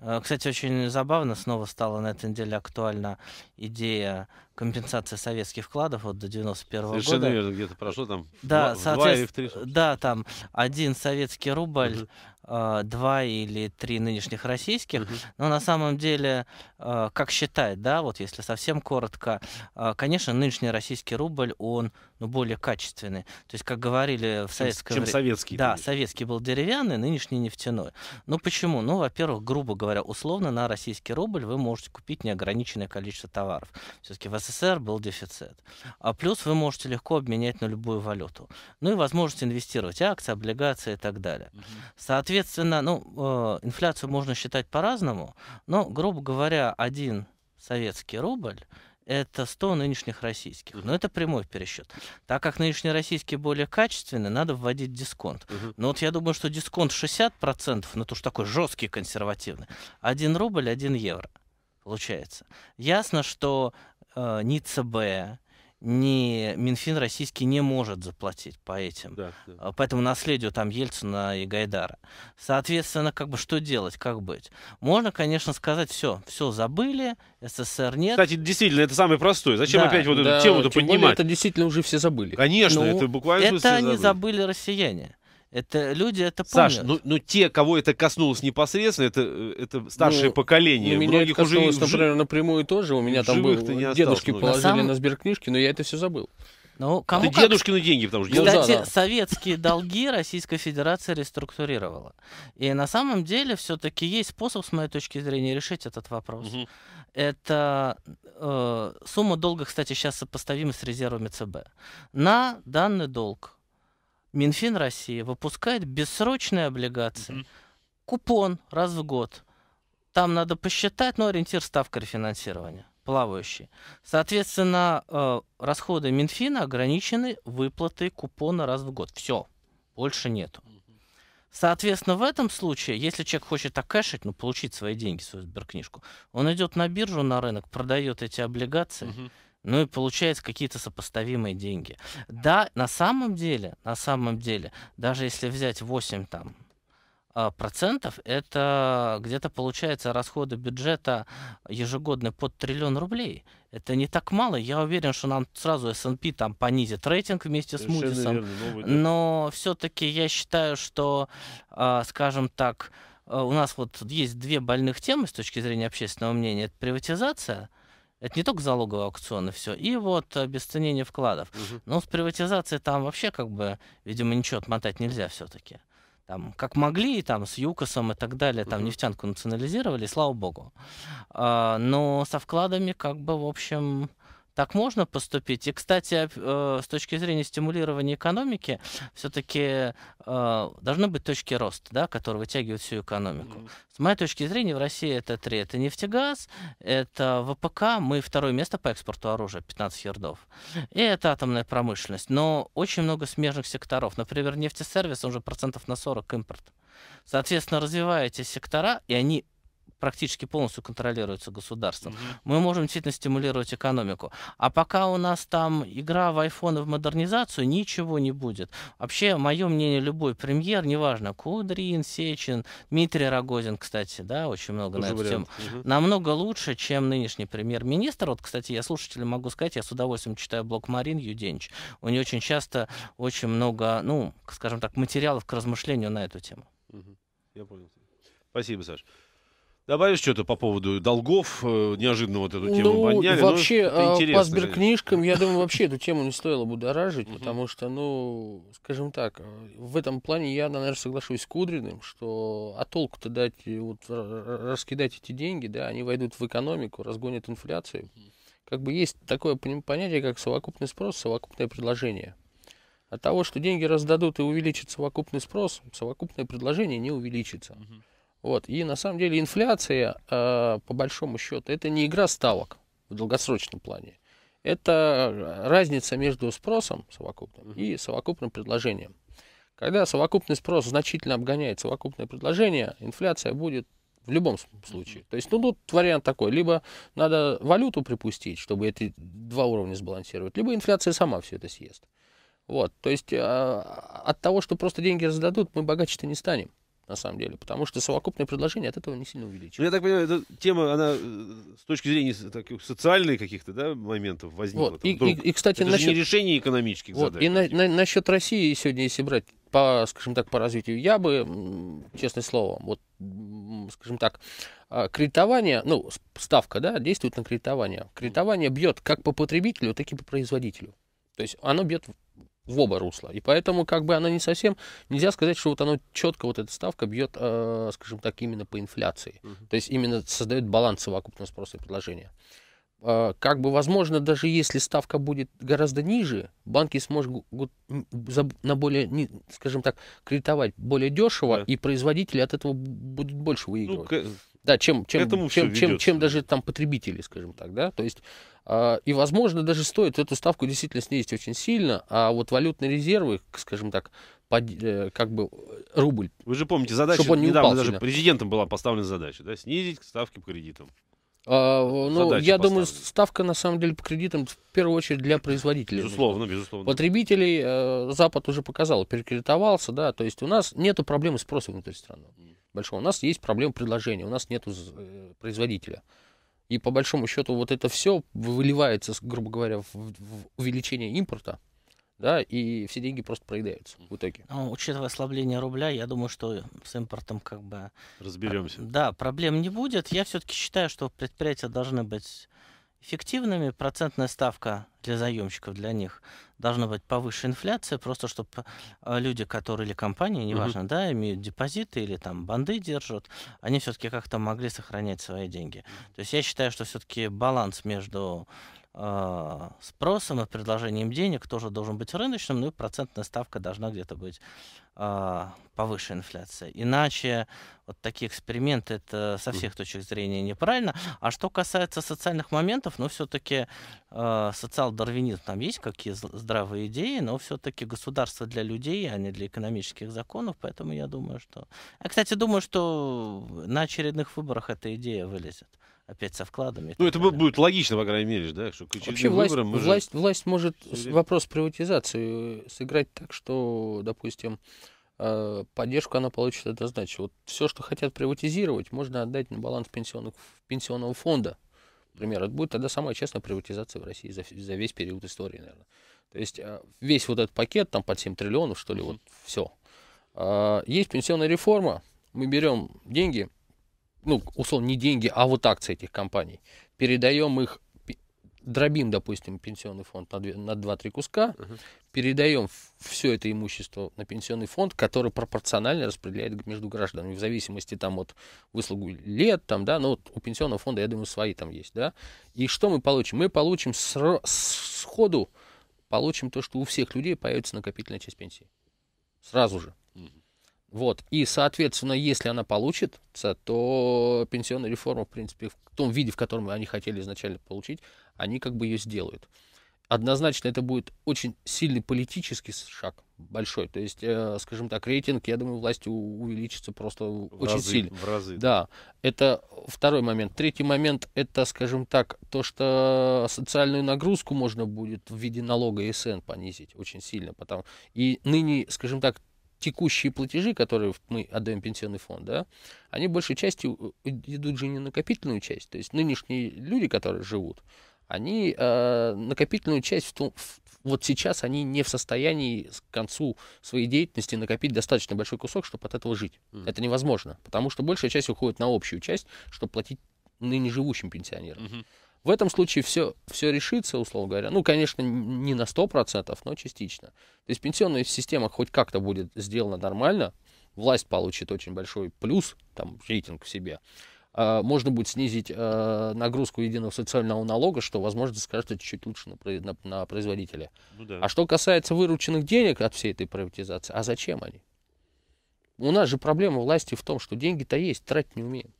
Э, кстати, очень забавно снова стала на этой неделе актуальна идея компенсации советских вкладов вот до 91 -го Совершенно года. Совершенно верно, где-то прошло там да, в, соответ... в 2 или в 3. Собственно. Да, там один советский рубль Э, два или три нынешних российских. Mm-hmm. Но на самом деле, э, как считает, да, вот если совсем коротко, э, конечно, нынешний российский рубль, он ну, более качественный. То есть, как говорили в советском... Чем, чем советский. Да, советский был деревянный, нынешний нефтяной. Ну, почему? Ну, во-первых, грубо говоря, условно на российский рубль вы можете купить неограниченное количество товаров. Все-таки в СССР был дефицит. А плюс вы можете легко обменять на любую валюту. Ну и возможность инвестировать акции, облигации и так далее. Соответственно, Соответственно, ну, э, инфляцию можно считать по-разному, но, грубо говоря, один советский рубль это 100 нынешних российских. Но это прямой пересчет. Так как нынешние российские более качественные, надо вводить дисконт. Uh -huh. Но вот я думаю, что дисконт 60%, ну то что такой жесткий, консервативный, 1 рубль, 1 евро получается. Ясно, что э, ни ЦБ, не, Минфин российский не может заплатить по этим. Да, да. А, по этому наследию там Ельцина и Гайдара. Соответственно, как бы что делать, как быть? Можно, конечно, сказать, все, все забыли, СССР нет. Кстати, действительно, это самое простое. Зачем да. опять вот да, эту тему-то поднимать? Более, это действительно уже все забыли. Конечно, ну, это буквально... Это они забыли россияне. Это люди это помнят. Саш, ну, ну те, кого это коснулось непосредственно, это, э, это старшее ну, поколение. у меня Многих это коснулось, уже... например, напрямую тоже. У меня там был, дедушки много. положили на, самом... на сберкнижки, но я это все забыл. Ну, кому это как... дедушкины деньги, потому что... Кстати, да, да. [LAUGHS] советские долги Российская Федерация реструктурировала. И на самом деле все-таки есть способ, с моей точки зрения, решить этот вопрос. Угу. Это э, сумма долга, кстати, сейчас сопоставима с резервами ЦБ. На данный долг Минфин России выпускает бессрочные облигации. mm Купон раз в год. Там надо посчитать, но ну, ориентир ставка рефинансирования плавающий. Соответственно, э, расходы Минфина ограничены выплатой купона раз в год. Все, больше нету. Соответственно, в этом случае, если человек хочет окэшить, ну, получить свои деньги, свою сберкнижку, он идет на биржу, на рынок, продает эти облигации, угу ну и получается какие-то сопоставимые деньги. Да, на самом деле, на самом деле, даже если взять 8 там а, процентов, это где-то получается расходы бюджета ежегодно под триллион рублей. Это не так мало. Я уверен, что нам сразу S&P там понизит рейтинг вместе с Мудисом. Но все-таки я считаю, что, а, скажем так, а, у нас вот есть две больных темы с точки зрения общественного мнения. Это приватизация – это не только залоговые аукционы, все. И вот обесценение вкладов. Угу. Но с приватизацией там вообще, как бы, видимо, ничего отмотать нельзя все-таки. Там, как могли, там, с ЮКОСом и так далее, там, угу. нефтянку национализировали, слава богу. А, но со вкладами, как бы, в общем, так можно поступить. И, кстати, э, с точки зрения стимулирования экономики, все-таки э, должны быть точки роста, да, которые вытягивают всю экономику. С моей точки зрения, в России это три. Это нефтегаз, это ВПК, мы второе место по экспорту оружия, 15 ярдов. И это атомная промышленность. Но очень много смежных секторов. Например, нефтесервис, он уже процентов на 40 импорт. Соответственно, развивая эти сектора, и они практически полностью контролируется государством, угу. мы можем действительно стимулировать экономику. А пока у нас там игра в айфоны в модернизацию, ничего не будет. Вообще, мое мнение, любой премьер, неважно, Кудрин, Сечин, Дмитрий Рогозин, кстати, да, очень много Тоже на эту тему, угу. намного лучше, чем нынешний премьер-министр. Вот, кстати, я слушателям могу сказать, я с удовольствием читаю блог Марин Юденч. У нее очень часто очень много, ну, скажем так, материалов к размышлению на эту тему. Угу. Я понял. Спасибо, Саша. Добавишь что-то по поводу долгов? Э, неожиданно вот эту тему ну, подняли. Ну, вообще, ну, по сберкнижкам, я думаю, вообще эту тему не стоило будоражить, потому что, ну, скажем так, э, в этом плане я, наверное, соглашусь с Кудриным, что а толку-то дать, э, вот, раскидать эти деньги, да, они войдут в экономику, разгонят инфляцию. Как бы есть такое понятие, как совокупный спрос, совокупное предложение. От того, что деньги раздадут и увеличит совокупный спрос, совокупное предложение не увеличится. Uh-huh. Вот. И на самом деле инфляция, э, по большому счету, это не игра ставок в долгосрочном плане. Это э, разница между спросом совокупным и совокупным предложением. Когда совокупный спрос значительно обгоняет совокупное предложение, инфляция будет в любом случае. То есть, ну, тут вариант такой. Либо надо валюту припустить, чтобы эти два уровня сбалансировать, либо инфляция сама все это съест. Вот. То есть, э, от того, что просто деньги раздадут, мы богаче-то не станем на самом деле, потому что совокупное предложение от этого не сильно увеличивается. Ну, я так понимаю, эта тема, она э, с точки зрения так, социальных каких-то да, моментов возникла. Вот. и, и, и, кстати, Это насчет... не решение экономических вот. задач. И на, типа. на, насчет России сегодня, если брать по, скажем так, по развитию, я бы, честное слово, вот, скажем так, а, кредитование, ну, ставка, да, действует на кредитование. Кредитование бьет как по потребителю, так и по производителю. То есть оно бьет в оба русла. И поэтому как бы она не совсем, нельзя сказать, что вот она четко, вот эта ставка бьет, э, скажем так, именно по инфляции. Uh -huh. То есть именно создает баланс совокупного спроса и предложения. Э, как бы, возможно, даже если ставка будет гораздо ниже, банки смогут на более, скажем так, кредитовать более дешево, Yeah. и производители от этого будут больше ну, выигрывать. Ну, к... Да, чем, чем, чем, чем, чем даже там потребители, скажем так, да. То есть а, и, возможно, даже стоит эту ставку действительно снизить очень сильно, а вот валютные резервы, скажем так, под, э, как бы рубль. Вы же помните, задача чтобы он не недавно упал даже сильно. президентом была поставлена задача, да, снизить ставки по кредитам. А, ну, Задача я поставлена. думаю, ставка на самом деле по кредитам в первую очередь для производителей. Безусловно, безусловно. Потребителей э, Запад уже показал, перекредитовался, да, то есть у нас нет проблемы спроса внутри страны большого, у нас есть проблема предложения, у нас нет э, производителя. И по большому счету вот это все выливается, грубо говоря, в, в увеличение импорта, да, и все деньги просто проедаются в итоге. Ну, учитывая ослабление рубля, я думаю, что с импортом как бы... Разберемся. Да, проблем не будет. Я все-таки считаю, что предприятия должны быть эффективными. Процентная ставка для заемщиков, для них должна быть повыше инфляции просто чтобы а, люди, которые или компании, неважно, угу. да, имеют депозиты или там банды держат, они все-таки как-то могли сохранять свои деньги. То есть я считаю, что все-таки баланс между а, спросом и предложением денег тоже должен быть рыночным, ну и процентная ставка должна где-то быть а, повыше инфляции. Иначе вот такие эксперименты это со всех точек зрения неправильно. А что касается социальных моментов, ну все-таки э, а, социал-дарвинизм, там есть какие здравые идеи, но все-таки государство для людей, а не для экономических законов, поэтому я думаю, что... Я, кстати, думаю, что на очередных выборах эта идея вылезет опять со вкладами. Ну, это далее. будет логично, по крайней мере, да, что к Вообще власть, выборам уже... власть, власть может Сырить. вопрос приватизации э, сыграть так, что, допустим, э, поддержку она получит однозначно. Вот все, что хотят приватизировать, можно отдать на баланс пенсионных, пенсионного фонда, например. Это будет тогда самая честная приватизация в России за, за весь период истории, наверное. То есть а, весь вот этот пакет, там под 7 триллионов, что ли, mm-hmm. вот все. А, есть пенсионная реформа, мы берем деньги – ну, условно, не деньги, а вот акции этих компаний, передаем их, дробим, допустим, пенсионный фонд на 2-3 куска, угу. передаем все это имущество на пенсионный фонд, который пропорционально распределяет между гражданами, в зависимости там от выслугу лет, там, да, но вот у пенсионного фонда, я думаю, свои там есть, да. И что мы получим? Мы получим сходу, получим то, что у всех людей появится накопительная часть пенсии. Сразу же. Вот. И, соответственно, если она получится, то пенсионная реформа, в принципе, в том виде, в котором они хотели изначально получить, они как бы ее сделают. Однозначно это будет очень сильный политический шаг, большой. То есть, э, скажем так, рейтинг, я думаю, власти увеличится просто в очень разы, сильно. В разы. Да, это второй момент. Третий момент, это, скажем так, то, что социальную нагрузку можно будет в виде налога СН понизить очень сильно. Потому... И ныне, скажем так, текущие платежи, которые мы отдаем пенсионный фонд, да, они большей частью э, э, идут же не накопительную часть. То есть нынешние люди, которые живут, они э, накопительную часть в том, в, вот сейчас они не в состоянии к концу своей деятельности накопить достаточно большой кусок, чтобы от этого жить. Mm. Это невозможно, потому что большая часть уходит на общую часть, чтобы платить ныне живущим пенсионерам. Mm-hmm. В этом случае все, все решится, условно говоря. Ну, конечно, не на 100%, но частично. То есть пенсионная система хоть как-то будет сделана нормально, власть получит очень большой плюс, там, рейтинг в себе. А, можно будет снизить э, нагрузку единого социального налога, что, возможно, скажется чуть лучше на, на, на производителя. Ну, да. А что касается вырученных денег от всей этой приватизации, а зачем они? У нас же проблема власти в том, что деньги-то есть, тратить не умеют.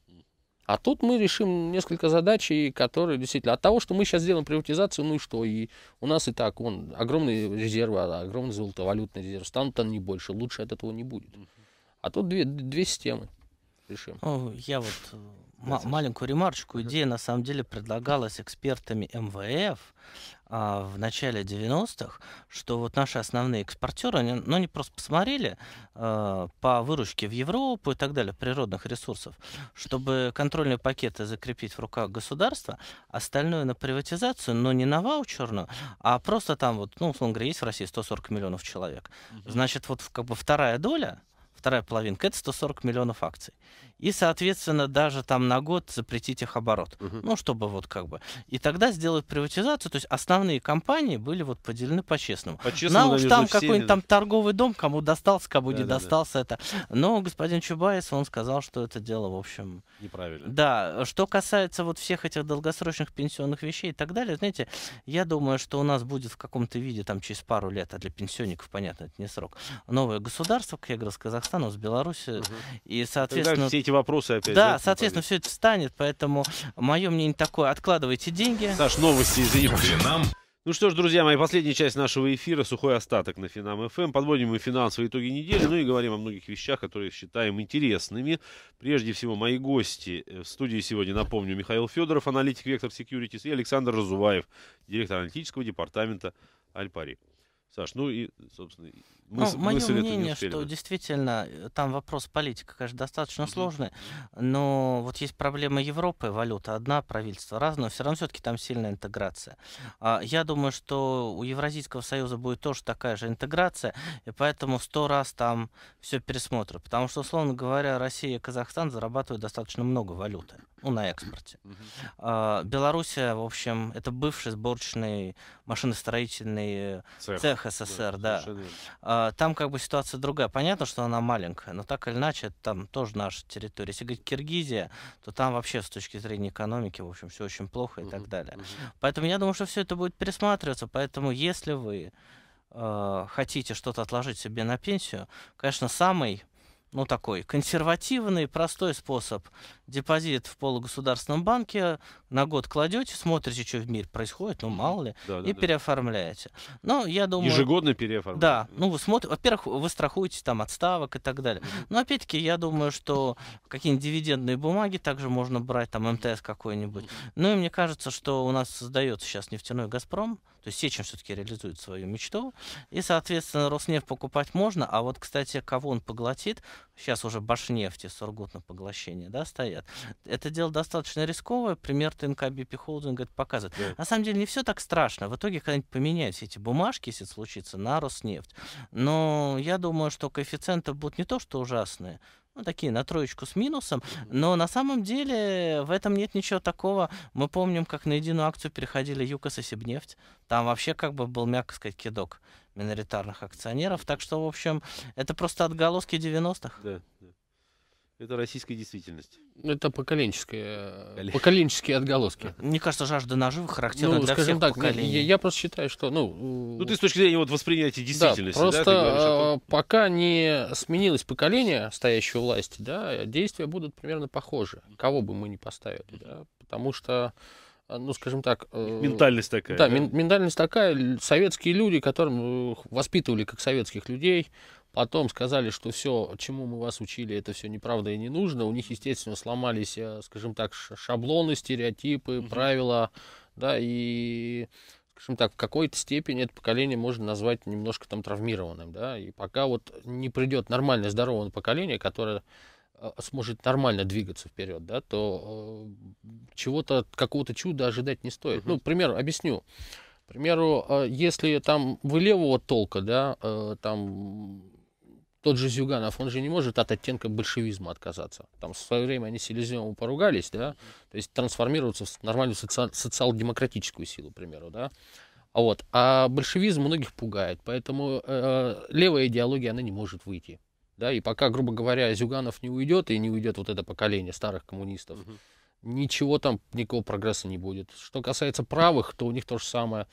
А тут мы решим несколько задач, которые действительно... От того, что мы сейчас сделаем приватизацию, ну и что? И у нас и так вон, огромные резервы, огромный золотовалютный резерв. Станут они больше, лучше от этого не будет. А тут две, две системы решим. я вот э, маленькую ремарочку. Идея, на самом деле, предлагалась экспертами МВФ а, в начале 90-х, что вот наши основные экспортеры, они, ну, они просто посмотрели а, по выручке в Европу и так далее, природных ресурсов, чтобы контрольные пакеты закрепить в руках государства, остальное на приватизацию, но не на ваучерную, а просто там вот, ну, условно говоря, есть в России 140 миллионов человек. Значит, вот как бы вторая доля, вторая половинка, это 140 миллионов акций и, соответственно, даже там на год запретить их оборот. Угу. Ну, чтобы вот как бы. И тогда сделают приватизацию, то есть основные компании были вот поделены по-честному. По-честному, На уж там какой-нибудь там торговый дом, кому достался, кому да, не да, достался да. это. Но господин Чубайс, он сказал, что это дело, в общем... Неправильно. Да. Что касается вот всех этих долгосрочных пенсионных вещей и так далее, знаете, я думаю, что у нас будет в каком-то виде там через пару лет, а для пенсионников, понятно, это не срок, новое государство, как я говорил, с Казахстаном, с Беларусью, угу. и, соответственно... Тогда все эти эти вопросы опять. Да, да соответственно, все это встанет, поэтому мое мнение такое, откладывайте деньги. Саш, новости, из Финам. Ну что ж, друзья мои, последняя часть нашего эфира «Сухой остаток» на Финам ФМ. Эм. Подводим мы финансовые итоги недели, ну и говорим о многих вещах, которые считаем интересными. Прежде всего, мои гости в студии сегодня, напомню, Михаил Федоров, аналитик Вектор Securities, и Александр Разуваев, директор аналитического департамента Альпари. Саш, ну и, собственно, мы, ну, ну мое мнение, что действительно э, там вопрос политика, конечно, достаточно угу. сложный, но вот есть проблема Европы, валюта одна, правительство разное, все равно все-таки там сильная интеграция. А, я думаю, что у Евразийского союза будет тоже такая же интеграция, и поэтому сто раз там все пересмотрят, потому что, условно говоря, Россия и Казахстан зарабатывают достаточно много валюты, ну, на экспорте. Угу. А, Белоруссия, в общем, это бывший сборочный машиностроительный цех, цех СССР, да. да. А, там как бы ситуация другая. Понятно, что она маленькая, но так или иначе, там тоже наша территория. Если говорить Киргизия, то там вообще с точки зрения экономики, в общем, все очень плохо и так далее. Поэтому я думаю, что все это будет пересматриваться. Поэтому если вы э, хотите что-то отложить себе на пенсию, конечно, самый ну, такой консервативный, простой способ. Депозит в полугосударственном банке на год кладете, смотрите, что в мире происходит, ну, мало ли, да, и да. переоформляете. Ну, я думаю... Ежегодно переоформляете. Да, ну, вы смотрите, во-первых, вы страхуете там отставок и так далее. Но, опять-таки, я думаю, что какие-нибудь дивидендные бумаги также можно брать, там, МТС какой-нибудь. mm Ну, и мне кажется, что у нас создается сейчас нефтяной «Газпром», то есть Сечин все-таки реализует свою мечту. И, соответственно, Роснефть покупать можно. А вот, кстати, кого он поглотит, сейчас уже Башнефти, Сургут на поглощение, да, стоят. Это дело достаточно рисковое, пример ТНК BP Holding это показывает. Да. На самом деле не все так страшно. В итоге когда-нибудь поменяют все эти бумажки, если это случится, на Роснефть. Но я думаю, что коэффициенты будут не то что ужасные, ну, такие на троечку с минусом, но на самом деле в этом нет ничего такого. Мы помним, как на единую акцию переходили ЮКОС и Сибнефть. Там вообще как бы был, мягко сказать, кидок миноритарных акционеров. Так что, в общем, это просто отголоски 90-х. Да, да. Это российская действительность. Это поколенческие, э, Коле... поколенческие отголоски. [LAUGHS] Мне кажется, жажда наживы характерна ну, для всех так, поколений. Я, я просто считаю, что... Ну, ну, ты с точки зрения вот, восприятия действительности. Да, просто да, говоришь, э, пока не сменилось поколение стоящей власти, да, действия будут примерно похожи, кого бы мы ни поставили. Да, потому что а, ну, скажем так... Э, ментальность такая. Да, да? ментальность такая. Советские люди, которым э, воспитывали как советских людей, потом сказали, что все, чему мы вас учили, это все неправда и не нужно. У них, естественно, сломались, э, скажем так, шаблоны, стереотипы, угу. правила, да, и скажем так, в какой-то степени это поколение можно назвать немножко там травмированным, да, и пока вот не придет нормальное здоровое поколение, которое а, а, сможет нормально двигаться вперед, да, то э, чего-то, какого-то чуда ожидать не стоит. Угу. Ну, к примеру, объясню. К примеру, а, если там вы левого толка, да, э, там тот же Зюганов, он же не может от оттенка большевизма отказаться. Там в свое время они с поругались, да, то есть трансформироваться в нормальную соци- социал-демократическую силу, к примеру, да. А вот, а большевизм многих пугает, поэтому э, левая идеология, она не может выйти. Да, и пока, грубо говоря, Зюганов не уйдет, и не уйдет вот это поколение старых коммунистов, угу. ничего там, никакого прогресса не будет. Что касается правых, то у них то же самое.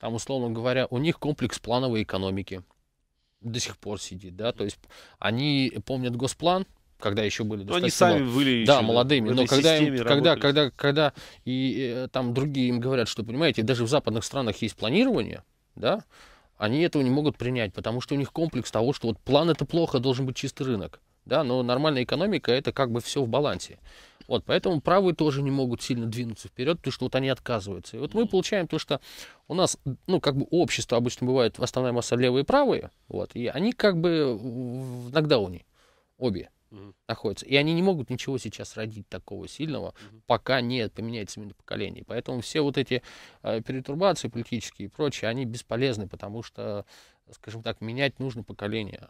Там, условно говоря, у них комплекс плановой экономики до сих пор сидит, да, то есть они помнят госплан, когда еще были ну, достаточно... они сами были да, еще, молодыми, но когда, им, когда, когда, когда и, и э, там другие им говорят, что, понимаете, даже в западных странах есть планирование, да, они этого не могут принять, потому что у них комплекс того, что вот план это плохо, должен быть чистый рынок. Да, но нормальная экономика это как бы все в балансе. Вот, поэтому правые тоже не могут сильно двинуться вперед, потому что вот они отказываются. И вот мы получаем то, что у нас, ну, как бы общество обычно бывает, основная масса левые и правые, вот, и они как бы в нокдауне, обе угу. находятся. И они не могут ничего сейчас родить такого сильного, угу. пока не поменяется именно поколение. Поэтому все вот эти э, перетурбации политические и прочие они бесполезны, потому что, скажем так, менять нужно поколение.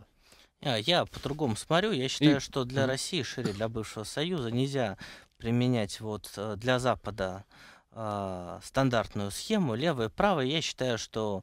Я а, я по-другому смотрю. Я считаю, и... что для России, шире для бывшего Союза, нельзя применять вот э, для Запада э, стандартную схему левое и правое. Я считаю, что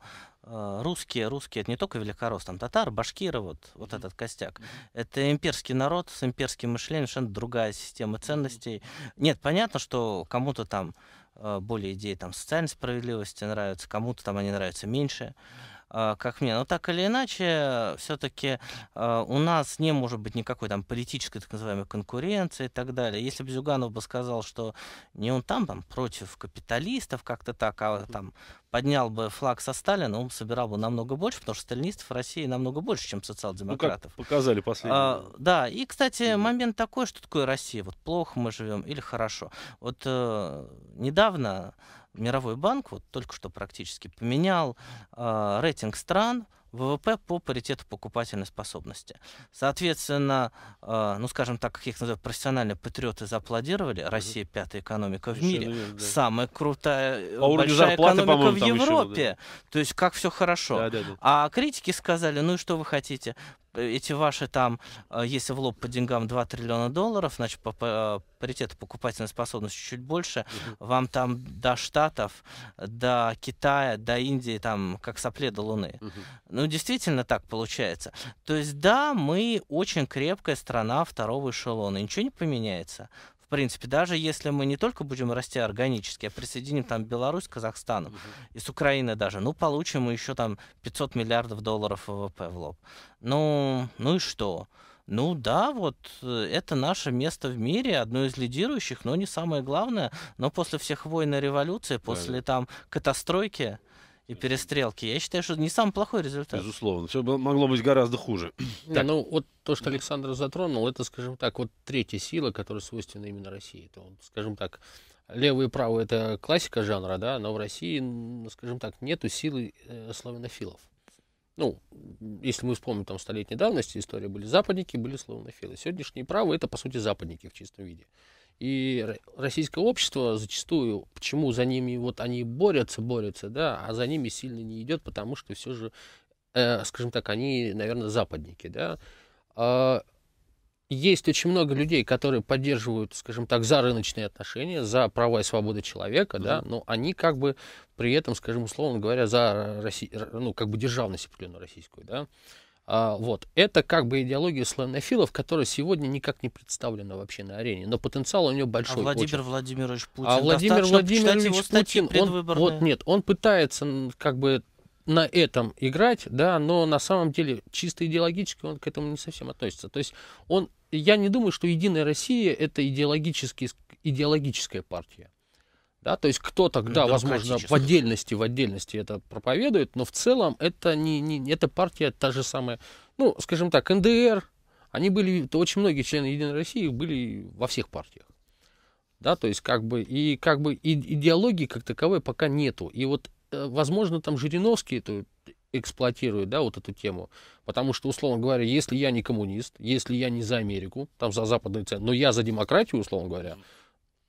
а, русские, русские, это не только великорос, там татар, башкиры, вот, вот этот костяк. Это имперский народ с имперским мышлением, совершенно другая система ценностей. Нет, понятно, что кому-то там а, более идеи там социальной справедливости нравятся, кому-то там они нравятся меньше. Mm а, как мне. Но так или иначе, все-таки а, у нас не может быть никакой там политической так называемой конкуренции и так далее. Если бы Зюганов бы сказал, что не он там, там против капиталистов как-то так, а там поднял бы флаг со Сталина, он собирал бы намного больше, потому что сталинистов в России намного больше, чем ну, социал-демократов. Ну, показали последние. А, да, и, кстати, mm-hmm. момент такой, что такое Россия, вот плохо мы живем или хорошо. Вот э, недавно Мировой банк вот только что практически поменял э, рейтинг стран ВВП по паритету покупательной способности. Соответственно, э, ну скажем так, как их называют, профессиональные патриоты зааплодировали. Россия пятая экономика в мире, верно, да. самая крутая а большая зарплаты, экономика в Европе. Еще, да. То есть как все хорошо. Да, да, да. А критики сказали, ну и что вы хотите? Э, эти ваши там, э, если в лоб по деньгам 2 триллиона долларов, значит, по, э, паритету покупательной способности чуть больше, угу. вам там до Штатов, до Китая, до Индии, там, как сопле до Луны. Угу. Ну, действительно так получается. То есть, да, мы очень крепкая страна второго эшелона, ничего не поменяется в принципе, даже если мы не только будем расти органически, а присоединим там Беларусь Казахстану, Казахстаном угу. и с Украиной даже, ну, получим мы еще там 500 миллиардов долларов ВВП в лоб. Ну, ну и что? Ну да, вот э, это наше место в мире, одно из лидирующих, но не самое главное. Но после всех войн и революции, после да. там катастройки, и перестрелки. Я считаю, что не самый плохой результат. Безусловно. Все могло быть гораздо хуже. Не, [CLEARS THROAT] Ну, вот то, что Александр затронул, это, скажем так, вот третья сила, которая свойственна именно России. Это, скажем так, лево и право это классика жанра, да, но в России, скажем так, нету силы э, славянофилов. Ну, если мы вспомним там столетней давности история были западники, были славянофилы. Сегодняшние правы это, по сути, западники в чистом виде. И российское общество зачастую, почему за ними вот они борются, борются, да, а за ними сильно не идет, потому что все же, э, скажем так, они, наверное, западники, да. Э, есть очень много людей, которые поддерживают, скажем так, за рыночные отношения, за права и свободы человека, mm-hmm. да, но они как бы при этом, скажем условно говоря, за Росси... ну, как бы державность определенную российскую, да. А, вот. Это как бы идеология славянофилов, которая сегодня никак не представлена вообще на арене, но потенциал у нее а большой. А Владимир очень. Владимирович а Путин. А Владимир Владимирович Путин, он, вот нет, он пытается как бы на этом играть, да, но на самом деле чисто идеологически он к этому не совсем относится. То есть он, я не думаю, что Единая Россия это идеологический, идеологическая партия. Да, то есть кто то да, ну, возможно, в отдельности, в отдельности это проповедует, но в целом это не, не эта партия та же самая, ну, скажем так, НДР, они были, то очень многие члены Единой России были во всех партиях. Да, то есть как бы и как бы и, идеологии как таковой пока нету. И вот, э, возможно, там Жириновский эту эксплуатирует, да, вот эту тему. Потому что, условно говоря, если я не коммунист, если я не за Америку, там за западные цены, но я за демократию, условно говоря,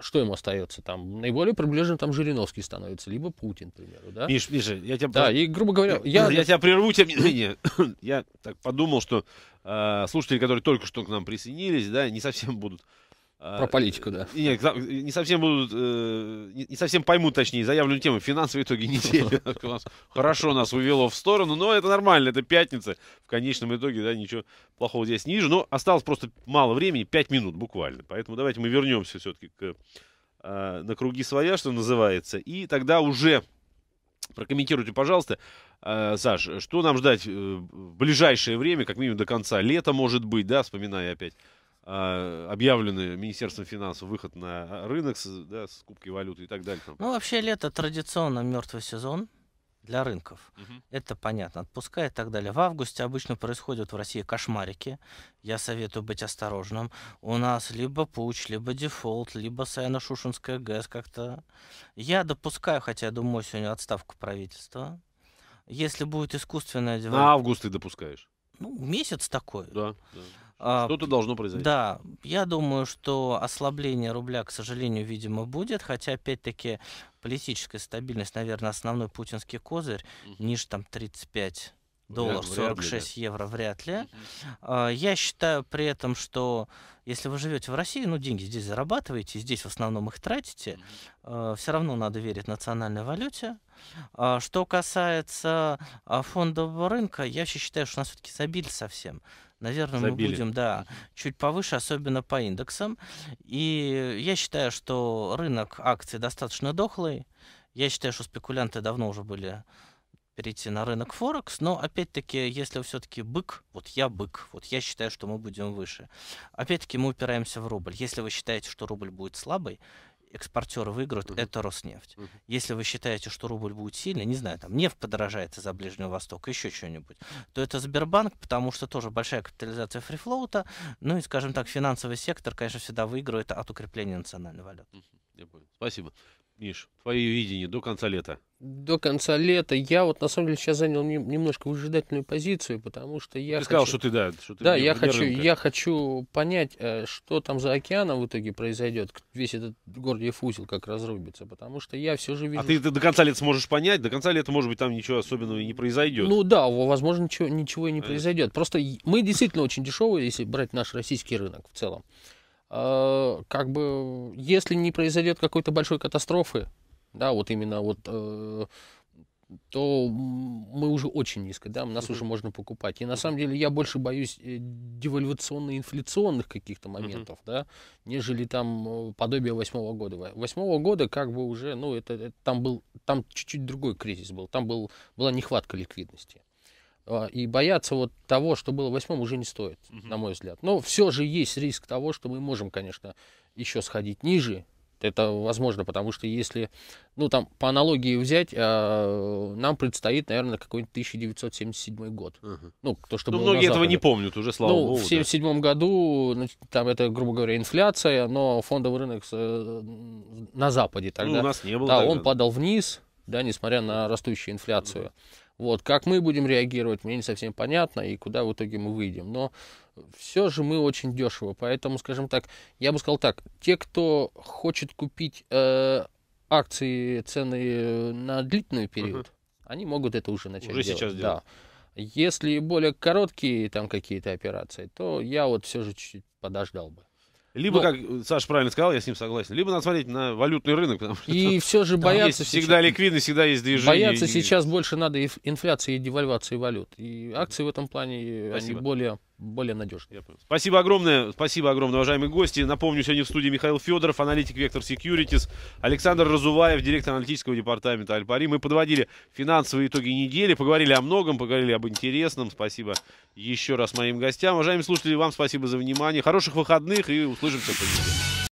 что ему остается там? Наиболее приближенным там Жириновский становится, либо Путин, к примеру, да? Миш, Миша, я тебя... Да, и, грубо говоря, я... Я тебя прерву, тем не менее. [COUGHS] Я так подумал, что э, слушатели, которые только что к нам присоединились, да, не совсем будут а, Про политику, да. Нет, не совсем будут, э, не совсем поймут, точнее, заявленную тему. Финансовые итоги [LAUGHS] недели. Хорошо нас увело в сторону, но это нормально, это пятница. В конечном итоге, да, ничего плохого здесь не вижу. Но осталось просто мало времени, 5 минут буквально. Поэтому давайте мы вернемся все-таки к, а, на круги своя, что называется. И тогда уже прокомментируйте, пожалуйста, а, Саш, что нам ждать э, в ближайшее время, как минимум до конца лета, может быть, да, вспоминая опять а, объявленный Министерством финансов выход на рынок с, да, с кубкой валюты и так далее. Ну, вообще лето традиционно мертвый сезон для рынков. Угу. Это понятно. Отпуска и так далее. В августе обычно происходят в России кошмарики. Я советую быть осторожным. У нас либо пуч, либо дефолт, либо саяно шушинская ГЭС как-то. Я допускаю, хотя я думаю сегодня отставку правительства. Если будет искусственное... На август ты допускаешь? Ну, месяц такой. Да, да. А, Что-то должно произойти. Да, я думаю, что ослабление рубля, к сожалению, видимо, будет, хотя, опять-таки, политическая стабильность, наверное, основной путинский козырь, ниже там 35 долларов, 46 ли, евро вряд ли. Uh-huh. Я считаю при этом, что если вы живете в России, ну деньги здесь зарабатываете, здесь в основном их тратите, uh-huh. А, все равно надо верить национальной валюте. Что касается фондового рынка, я вообще считаю, что у нас все-таки забили совсем. Наверное, Забили. мы будем, да, чуть повыше, особенно по индексам. И я считаю, что рынок акций достаточно дохлый. Я считаю, что спекулянты давно уже были перейти на рынок Форекс, но опять-таки, если все-таки бык, вот я бык, вот я считаю, что мы будем выше. Опять-таки мы упираемся в рубль. Если вы считаете, что рубль будет слабый, экспортеры выиграют, uh-huh. это Роснефть. Uh-huh. Если вы считаете, что рубль будет сильный, не знаю, там нефть подорожает из-за Ближнего Востока, еще что-нибудь, то это Сбербанк, потому что тоже большая капитализация фрифлоута, ну и, скажем так, финансовый сектор, конечно, всегда выигрывает от укрепления национальной валюты. Uh-huh. Я понял. Спасибо. Миш, твои видение до конца лета? До конца лета. Я вот на самом деле сейчас занял немножко выжидательную позицию, потому что я. Ты хочу... сказал, что ты да. Что ты да, я хочу, рынка. я хочу понять, э, что там за океаном в итоге произойдет, весь этот Гордиев узел как разрубится, потому что я все же а вижу. А ты, ты до конца лета сможешь понять, до конца лета, может быть, там ничего особенного и не произойдет. Ну да, возможно, ничего, ничего и не а э. произойдет. Просто мы действительно очень дешевые, если брать наш российский рынок в целом. Э, как бы, если не произойдет какой-то большой катастрофы, да, вот именно вот, э, то мы уже очень низко, да, нас уже можно покупать. И на самом деле я больше боюсь э, девальвационно-инфляционных каких-то моментов, да, нежели там подобие восьмого года. Восьмого года как бы уже, ну, это, это там был, там чуть-чуть другой кризис был, там был, была нехватка ликвидности. А, и бояться вот того, что было восьмом, уже не стоит, угу. на мой взгляд. Но все же есть риск того, что мы можем, конечно, еще сходить ниже. Это возможно, потому что если, ну там, по аналогии взять, э, нам предстоит, наверное, какой-нибудь 1977 год. Угу. Ну, то, что ну, было многие этого не помнят уже, слава ну, богу. в 1977 да. году, там это, грубо говоря, инфляция, но фондовый рынок э, на Западе ну, тогда... Ну, у нас не было Да, тогда. он падал вниз, да, несмотря на растущую инфляцию. Угу. Вот, как мы будем реагировать, мне не совсем понятно, и куда в итоге мы выйдем. Но все же мы очень дешево, поэтому, скажем так, я бы сказал так, те, кто хочет купить э, акции цены на длительный период, угу. они могут это уже начать уже делать. сейчас делать. Да. Если более короткие там какие-то операции, то я вот все же чуть-чуть подождал бы. Либо, ну, как Саша правильно сказал, я с ним согласен, либо надо смотреть на валютный рынок. Потому что и [LAUGHS] все же бояться Есть сейчас, всегда ликвидность, всегда есть движение. Бояться и... сейчас больше надо инфляции и девальвации валют. И акции в этом плане, Спасибо. они более более надежно. Спасибо огромное, спасибо огромное, уважаемые гости. Напомню, сегодня в студии Михаил Федоров, аналитик Вектор Securities, Александр Разуваев, директор аналитического департамента Альпари. Мы подводили финансовые итоги недели, поговорили о многом, поговорили об интересном. Спасибо еще раз моим гостям. Уважаемые слушатели, вам спасибо за внимание. Хороших выходных и услышимся в понедельник.